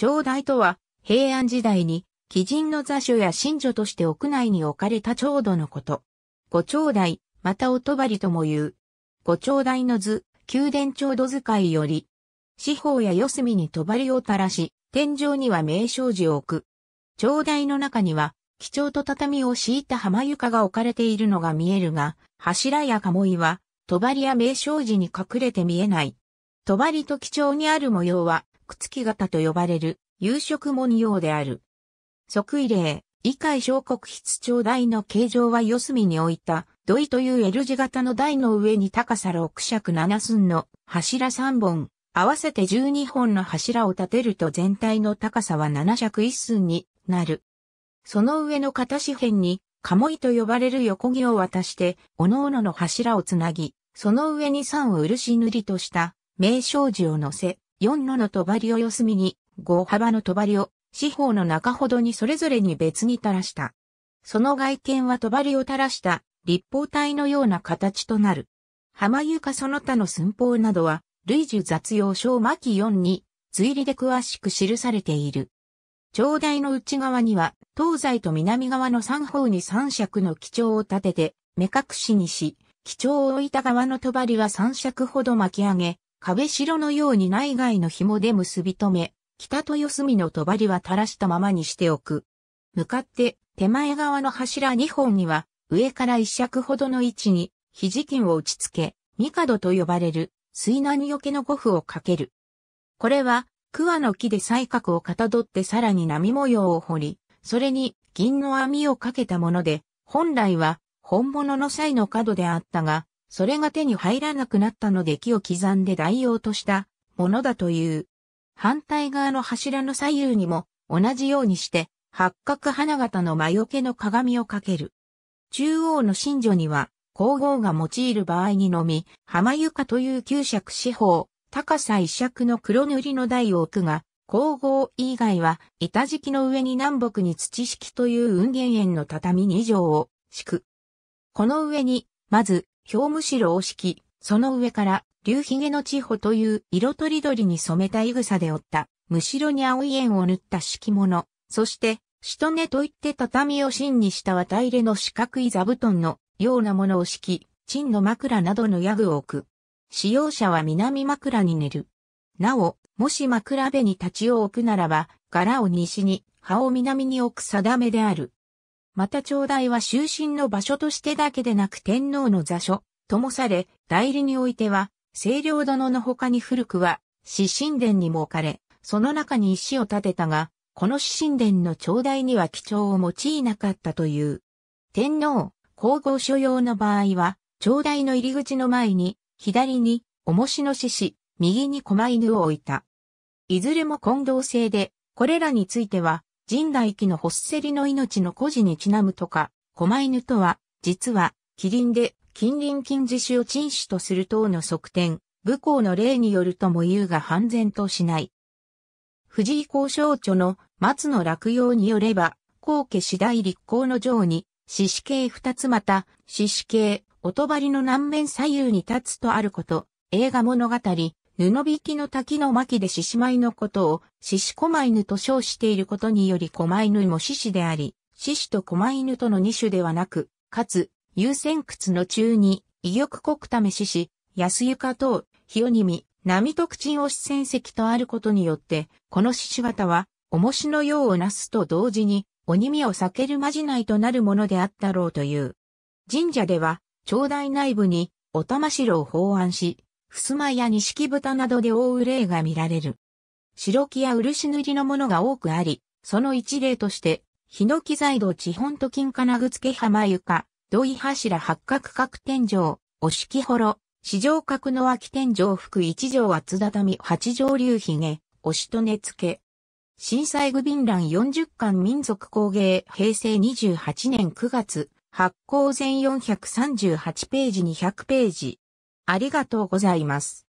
朝代とは、平安時代に、貴人の座所や神女として屋内に置かれた長度のこと。ご長代、またおとばりとも言う。ご長代の図、宮殿長度使いより、四方や四隅にとばりを垂らし、天井には名称字を置く。長代の中には、貴重と畳を敷いた浜床が置かれているのが見えるが、柱や鴨居は、とばりや名称字に隠れて見えない。とばりと貴重にある模様は、くつき型と呼ばれる、有色文様である。即位例、以解小国筆長台の形状は四隅に置いた、土井という L 字型の台の上に高さ6尺7寸の柱3本、合わせて12本の柱を立てると全体の高さは7尺1寸になる。その上の片四辺に、鴨居と呼ばれる横木を渡して、各々の柱をつなぎ、その上に三を漆塗りとした、名称字を乗せ、4のの帳を四隅に、5幅の帳を、四方の中ほどにそれぞれに別に垂らした。その外見は帳を垂らした立方体のような形となる。浜床その他の寸法などは、類樹雑用小巻4に、随理で詳しく記されている。長台の内側には、東西と南側の三方に三尺の基調を立てて、目隠しにし、基調を置いた側の帳は三尺ほど巻き上げ、壁城のように内外の紐で結び止め、北と四隅の帳は垂らしたままにしておく。向かって手前側の柱2本には上から一尺ほどの位置に肘金を打ち付け、帝と呼ばれる水難よけの五符をかける。これは桑の木で才角をかたどってさらに波模様を彫り、それに銀の網をかけたもので、本来は本物の際の角であったが、それが手に入らなくなったので木を刻んで代用としたものだという。反対側の柱の左右にも同じようにして八角花形の魔除けの鏡をかける。中央の神女には皇后が用いる場合にのみ、浜床という九尺四方、高さ一尺の黒塗りの台を置くが、皇后以外は板敷きの上に南北に土敷きという雲源園の畳二畳を敷く。この上に、まず表むしろを敷き、その上から、竜髭の地穂という色とりどりに染めたい草で折った、むしろに青い円を塗った敷物、そして、しとねといって畳を芯にした綿入れの四角い座布団のようなものを敷き、陳の枕などのヤ具を置く。使用者は南枕に寝る。なお、もし枕辺に立ちを置くならば、柄を西に、葉を南に置く定めである。また朝大は終身の場所としてだけでなく天皇の座所、ともされ、代理においては、清涼殿の他に古くは、死神殿にも置かれ、その中に石を建てたが、この死神殿の朝大には基調を用いなかったという。天皇、皇后所用の場合は、朝大の入り口の前に、左に、重しの獅子、右に狛犬を置いた。いずれも混同性で、これらについては、神大器のホッセリの命の孤児にちなむとか、狛犬とは、実は、キリンで、近隣近自主を陳種とする等の側転、武功の例によるとも言うが半然としない。藤井交渉著の松の落葉によれば、皇家次第立候の上に、四死系二つまた、四死系、おとばりの南面左右に立つとあること、映画物語、布引きの滝の巻で獅子舞のことを獅子狛犬と称していることにより狛犬も獅子であり、獅子と狛犬との二種ではなく、かつ、優先屈の中に、意欲国ため獅子、安床等、日鬼にみ、波特鎮押し戦績とあることによって、この獅子型は、重しのようをなすと同時に、鬼見を避けるまじないとなるものであったろうという。神社では、町内内部に、お玉城を法案し、襖や錦豚などで覆う例が見られる。白木や漆塗りのものが多くあり、その一例として、ヒノキ材道地本と金金具付浜床、土井柱八角角天井、お敷ほろ、四条角の脇天井服一条厚畳八条流髭、おしと根付け。震災具便欄40巻民族工芸平成28年9月、発行全438ページ200ページ。ありがとうございます。